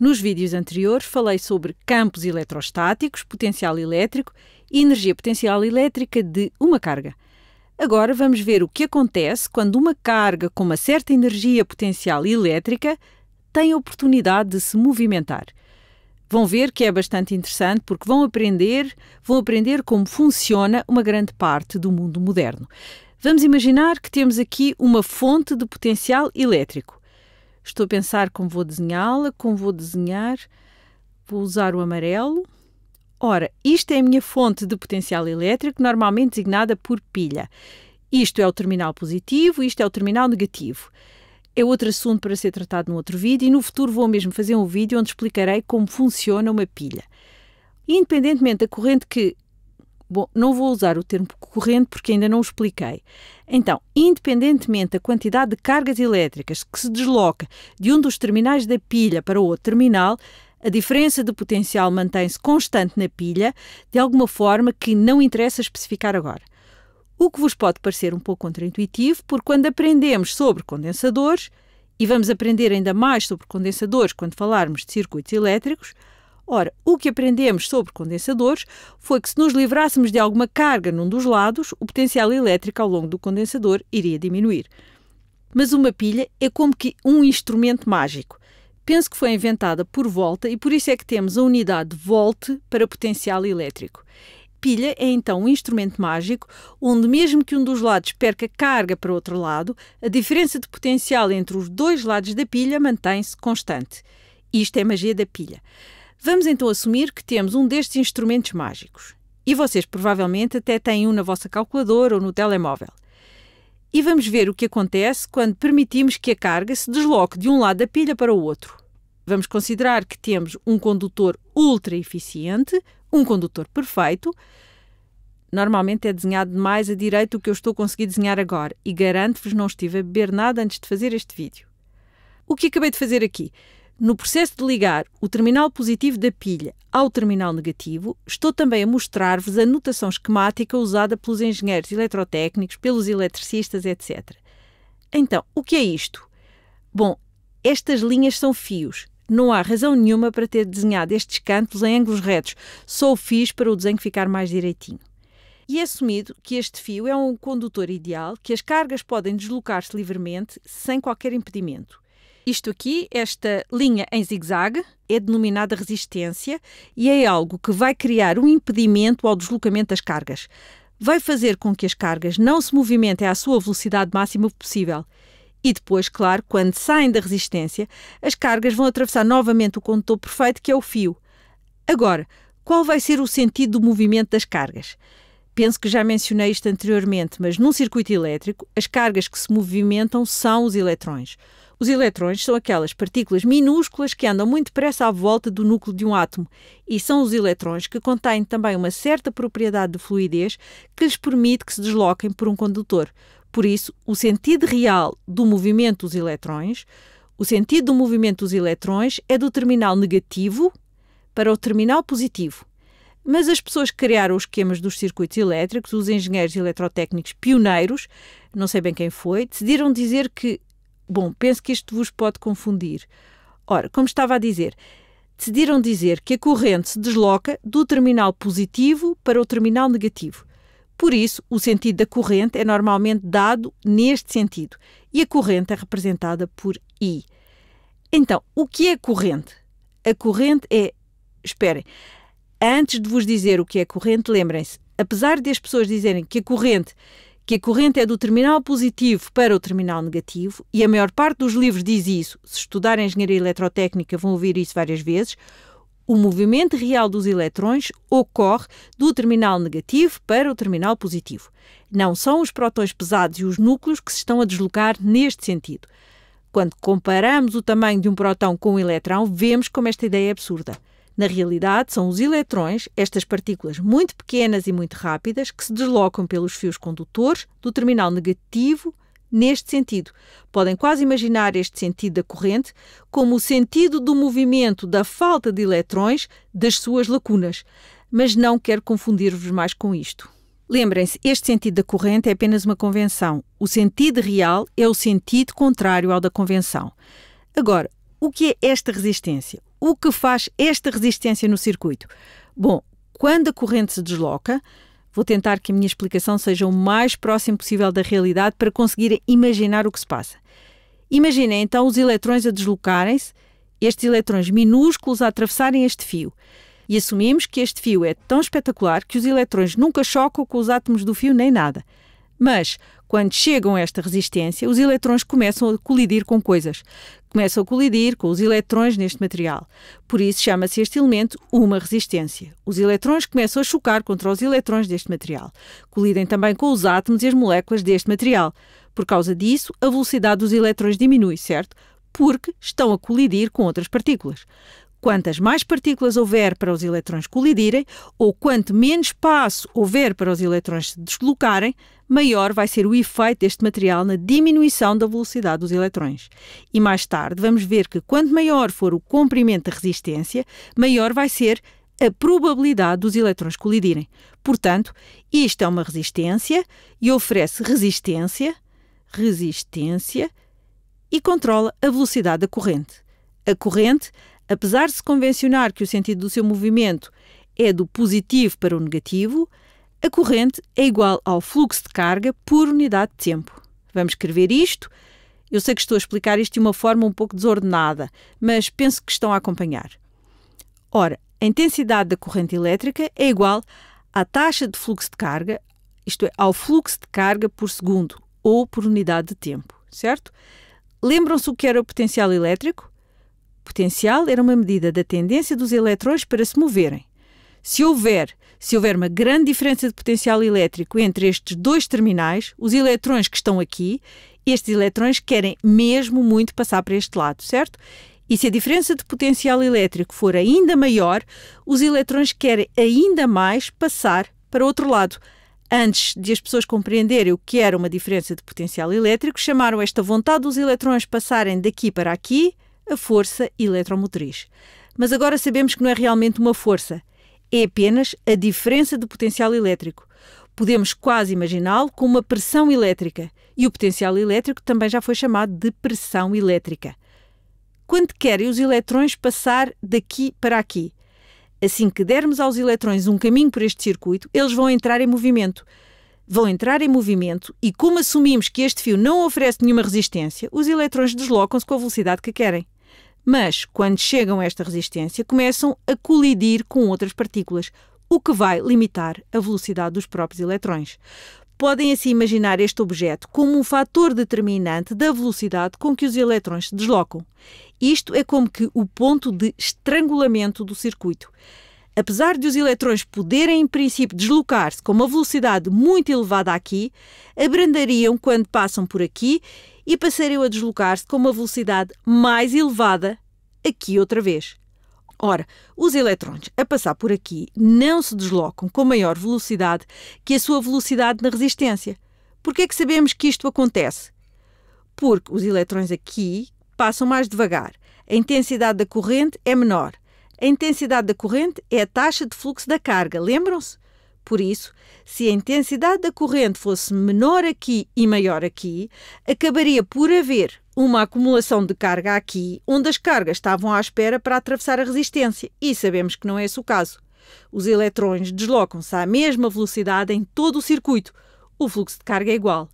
Nos vídeos anteriores falei sobre campos eletrostáticos, potencial elétrico e energia potencial elétrica de uma carga. Agora vamos ver o que acontece quando uma carga com uma certa energia potencial elétrica tem a oportunidade de se movimentar. Vão ver que é bastante interessante porque vão aprender, vão aprender como funciona uma grande parte do mundo moderno. Vamos imaginar que temos aqui uma fonte de potencial elétrico. Estou a pensar como vou desenhá-la, como vou desenhar, vou usar o amarelo. Ora, isto é a minha fonte de potencial elétrico, normalmente designada por pilha. Isto é o terminal positivo, isto é o terminal negativo. É outro assunto para ser tratado num outro vídeo e no futuro vou mesmo fazer um vídeo onde explicarei como funciona uma pilha. Independentemente da corrente que Bom, não vou usar o termo corrente porque ainda não o expliquei. Então, independentemente da quantidade de cargas elétricas que se desloca de um dos terminais da pilha para o outro terminal, a diferença de potencial mantém-se constante na pilha, de alguma forma que não interessa especificar agora. O que vos pode parecer um pouco contraintuitivo, porque quando aprendemos sobre condensadores, e vamos aprender ainda mais sobre condensadores quando falarmos de circuitos elétricos, Ora, o que aprendemos sobre condensadores foi que se nos livrássemos de alguma carga num dos lados, o potencial elétrico ao longo do condensador iria diminuir. Mas uma pilha é como que um instrumento mágico. Penso que foi inventada por volta e por isso é que temos a unidade volt para potencial elétrico. Pilha é então um instrumento mágico onde, mesmo que um dos lados perca carga para o outro lado, a diferença de potencial entre os dois lados da pilha mantém-se constante. Isto é magia da pilha. Vamos então assumir que temos um destes instrumentos mágicos. E vocês provavelmente até têm um na vossa calculadora ou no telemóvel. E vamos ver o que acontece quando permitimos que a carga se desloque de um lado da pilha para o outro. Vamos considerar que temos um condutor ultra eficiente, um condutor perfeito. Normalmente é desenhado mais à direita do que eu estou a conseguir desenhar agora, e garanto-vos não estive a beber nada antes de fazer este vídeo. O que acabei de fazer aqui? No processo de ligar o terminal positivo da pilha ao terminal negativo, estou também a mostrar-vos a notação esquemática usada pelos engenheiros eletrotécnicos, pelos eletricistas, etc. Então, o que é isto? Bom, estas linhas são fios. Não há razão nenhuma para ter desenhado estes cantos em ângulos retos. Só o fiz para o desenho ficar mais direitinho. E é assumido que este fio é um condutor ideal, que as cargas podem deslocar-se livremente, sem qualquer impedimento. Isto aqui, esta linha em zigue-zague, é denominada resistência e é algo que vai criar um impedimento ao deslocamento das cargas. Vai fazer com que as cargas não se movimentem à sua velocidade máxima possível. E depois, claro, quando saem da resistência, as cargas vão atravessar novamente o condutor perfeito, que é o fio. Agora, qual vai ser o sentido do movimento das cargas? Penso que já mencionei isto anteriormente, mas num circuito elétrico, as cargas que se movimentam são os eletrões. Os eletrões são aquelas partículas minúsculas que andam muito depressa à volta do núcleo de um átomo e são os eletrões que contêm também uma certa propriedade de fluidez que lhes permite que se desloquem por um condutor. Por isso, o sentido real do movimento dos eletrões, o sentido do movimento dos eletrões é do terminal negativo para o terminal positivo. Mas as pessoas que criaram os esquemas dos circuitos elétricos, os engenheiros eletrotécnicos pioneiros, não sei bem quem foi, decidiram dizer que Bom, penso que isto vos pode confundir. Ora, como estava a dizer, decidiram dizer que a corrente se desloca do terminal positivo para o terminal negativo. Por isso, o sentido da corrente é normalmente dado neste sentido e a corrente é representada por I. Então, o que é corrente? A corrente é. Esperem, antes de vos dizer o que é corrente, lembrem-se, apesar de as pessoas dizerem que a corrente que a corrente é do terminal positivo para o terminal negativo, e a maior parte dos livros diz isso. Se estudarem engenharia eletrotécnica, vão ouvir isso várias vezes. O movimento real dos eletrões ocorre do terminal negativo para o terminal positivo. Não são os prótons pesados e os núcleos que se estão a deslocar neste sentido. Quando comparamos o tamanho de um próton com um eletrão, vemos como esta ideia é absurda. Na realidade, são os eletrões, estas partículas muito pequenas e muito rápidas, que se deslocam pelos fios condutores do terminal negativo neste sentido. Podem quase imaginar este sentido da corrente como o sentido do movimento da falta de eletrões das suas lacunas. Mas não quero confundir-vos mais com isto. Lembrem-se, este sentido da corrente é apenas uma convenção. O sentido real é o sentido contrário ao da convenção. Agora, o que é esta resistência? O que faz esta resistência no circuito? Bom, quando a corrente se desloca, vou tentar que a minha explicação seja o mais próximo possível da realidade para conseguir imaginar o que se passa. Imaginem então os eletrões a deslocarem-se, estes eletrões minúsculos a atravessarem este fio. E assumimos que este fio é tão espetacular que os eletrões nunca chocam com os átomos do fio nem nada. Mas, quando chegam a esta resistência, os eletrões começam a colidir com coisas. Começam a colidir com os eletrões neste material. Por isso chama-se este elemento uma resistência. Os eletrões começam a chocar contra os eletrões deste material. Colidem também com os átomos e as moléculas deste material. Por causa disso, a velocidade dos eletrões diminui, certo? Porque estão a colidir com outras partículas. Quantas mais partículas houver para os eletrões colidirem, ou quanto menos espaço houver para os eletrões se deslocarem, maior vai ser o efeito deste material na diminuição da velocidade dos eletrões. E mais tarde vamos ver que quanto maior for o comprimento da resistência, maior vai ser a probabilidade dos eletrões colidirem. Portanto, isto é uma resistência e oferece resistência, resistência e controla a velocidade da corrente. A corrente Apesar de se convencionar que o sentido do seu movimento é do positivo para o negativo, a corrente é igual ao fluxo de carga por unidade de tempo. Vamos escrever isto. Eu sei que estou a explicar isto de uma forma um pouco desordenada, mas penso que estão a acompanhar. Ora, a intensidade da corrente elétrica é igual à taxa de fluxo de carga, isto é, ao fluxo de carga por segundo ou por unidade de tempo, certo? Lembram-se o que era o potencial elétrico? potencial era uma medida da tendência dos eletrões para se moverem. Se houver, se houver uma grande diferença de potencial elétrico entre estes dois terminais, os eletrões que estão aqui, estes eletrões querem mesmo muito passar para este lado, certo? E se a diferença de potencial elétrico for ainda maior, os eletrões querem ainda mais passar para outro lado. Antes de as pessoas compreenderem o que era uma diferença de potencial elétrico, chamaram esta vontade dos eletrões passarem daqui para aqui a força eletromotriz. Mas agora sabemos que não é realmente uma força, é apenas a diferença de potencial elétrico. Podemos quase imaginá-lo com uma pressão elétrica, e o potencial elétrico também já foi chamado de pressão elétrica. Quanto querem os eletrões passar daqui para aqui? Assim que dermos aos eletrões um caminho por este circuito, eles vão entrar em movimento. Vão entrar em movimento e, como assumimos que este fio não oferece nenhuma resistência, os eletrões deslocam-se com a velocidade que querem. Mas, quando chegam a esta resistência, começam a colidir com outras partículas, o que vai limitar a velocidade dos próprios eletrões. Podem assim imaginar este objeto como um fator determinante da velocidade com que os eletrões se deslocam. Isto é como que o ponto de estrangulamento do circuito. Apesar de os eletrões poderem, em princípio, deslocar-se com uma velocidade muito elevada aqui, abrandariam quando passam por aqui e passariam a deslocar-se com uma velocidade mais elevada aqui outra vez. Ora, os eletrões a passar por aqui não se deslocam com maior velocidade que a sua velocidade na resistência. Por que é que sabemos que isto acontece? Porque os eletrões aqui passam mais devagar. A intensidade da corrente é menor. A intensidade da corrente é a taxa de fluxo da carga, lembram-se? Por isso, se a intensidade da corrente fosse menor aqui e maior aqui, acabaria por haver uma acumulação de carga aqui, onde as cargas estavam à espera para atravessar a resistência, e sabemos que não é esse o caso. Os eletrões deslocam-se à mesma velocidade em todo o circuito. O fluxo de carga é igual.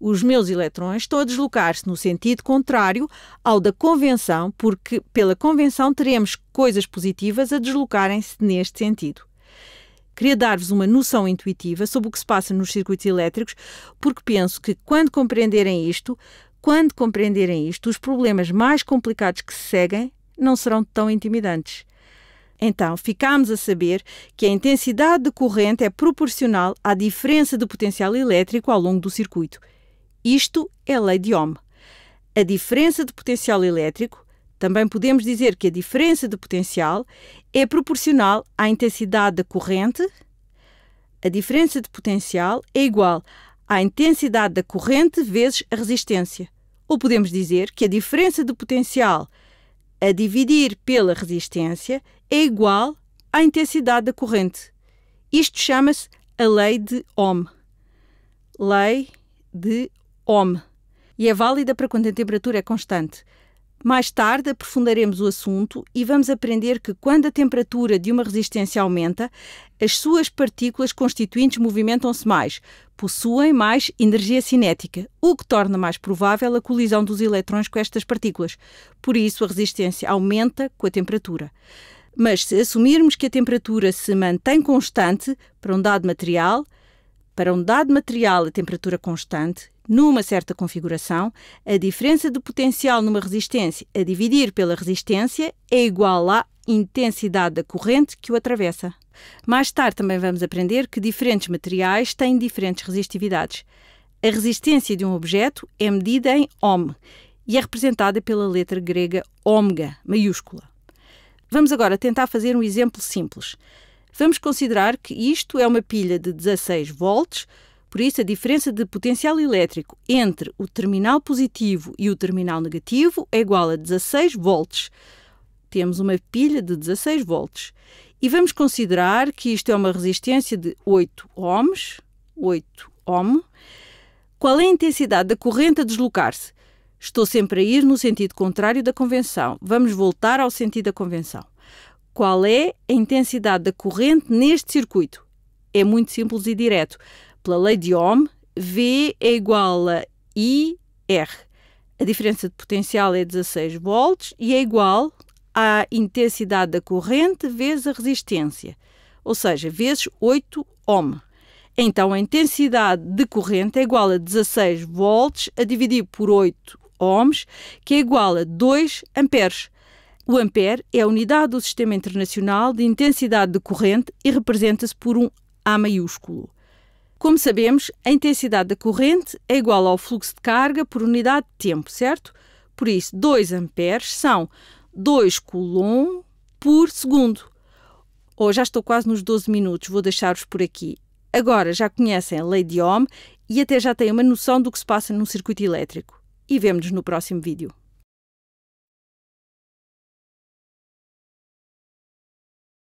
Os meus eletrões estão a deslocar-se no sentido contrário ao da convenção, porque pela convenção teremos coisas positivas a deslocarem-se neste sentido. Queria dar-vos uma noção intuitiva sobre o que se passa nos circuitos elétricos, porque penso que quando compreenderem isto, quando compreenderem isto, os problemas mais complicados que se seguem não serão tão intimidantes. Então, ficámos a saber que a intensidade de corrente é proporcional à diferença de potencial elétrico ao longo do circuito. Isto é a lei de Ohm. A diferença de potencial elétrico também podemos dizer que a diferença de potencial é proporcional à intensidade da corrente. A diferença de potencial é igual à intensidade da corrente vezes a resistência. Ou podemos dizer que a diferença de potencial a dividir pela resistência é igual à intensidade da corrente. Isto chama-se a lei de Ohm. Lei de Ohm. E é válida para quando a temperatura é constante. Mais tarde aprofundaremos o assunto e vamos aprender que quando a temperatura de uma resistência aumenta, as suas partículas constituintes movimentam-se mais, possuem mais energia cinética, o que torna mais provável a colisão dos eletrões com estas partículas. Por isso, a resistência aumenta com a temperatura. Mas se assumirmos que a temperatura se mantém constante para um dado material, para um dado material a temperatura constante, numa certa configuração, a diferença de potencial numa resistência a dividir pela resistência é igual à intensidade da corrente que o atravessa. Mais tarde também vamos aprender que diferentes materiais têm diferentes resistividades. A resistência de um objeto é medida em ohm e é representada pela letra grega ômega, maiúscula. Vamos agora tentar fazer um exemplo simples. Vamos considerar que isto é uma pilha de 16 volts, por isso a diferença de potencial elétrico entre o terminal positivo e o terminal negativo é igual a 16 volts. Temos uma pilha de 16 volts. E vamos considerar que isto é uma resistência de 8 ohms, 8 ohm. Qual é a intensidade da corrente a deslocar-se? Estou sempre a ir no sentido contrário da convenção. Vamos voltar ao sentido da convenção. Qual é a intensidade da corrente neste circuito? É muito simples e direto. Pela lei de Ohm, V é igual a IR. A diferença de potencial é 16 volts e é igual à intensidade da corrente vezes a resistência, ou seja, vezes 8 ohm. Então, a intensidade de corrente é igual a 16 volts a dividir por 8 ohms, que é igual a 2 amperes. O ampere é a unidade do Sistema Internacional de Intensidade de Corrente e representa-se por um A maiúsculo. Como sabemos, a intensidade da corrente é igual ao fluxo de carga por unidade de tempo, certo? Por isso, 2 amperes são 2 coulomb por segundo. Oh, já estou quase nos 12 minutos, vou deixar-vos por aqui. Agora já conhecem a lei de Ohm e até já têm uma noção do que se passa num circuito elétrico. E vemos nos no próximo vídeo.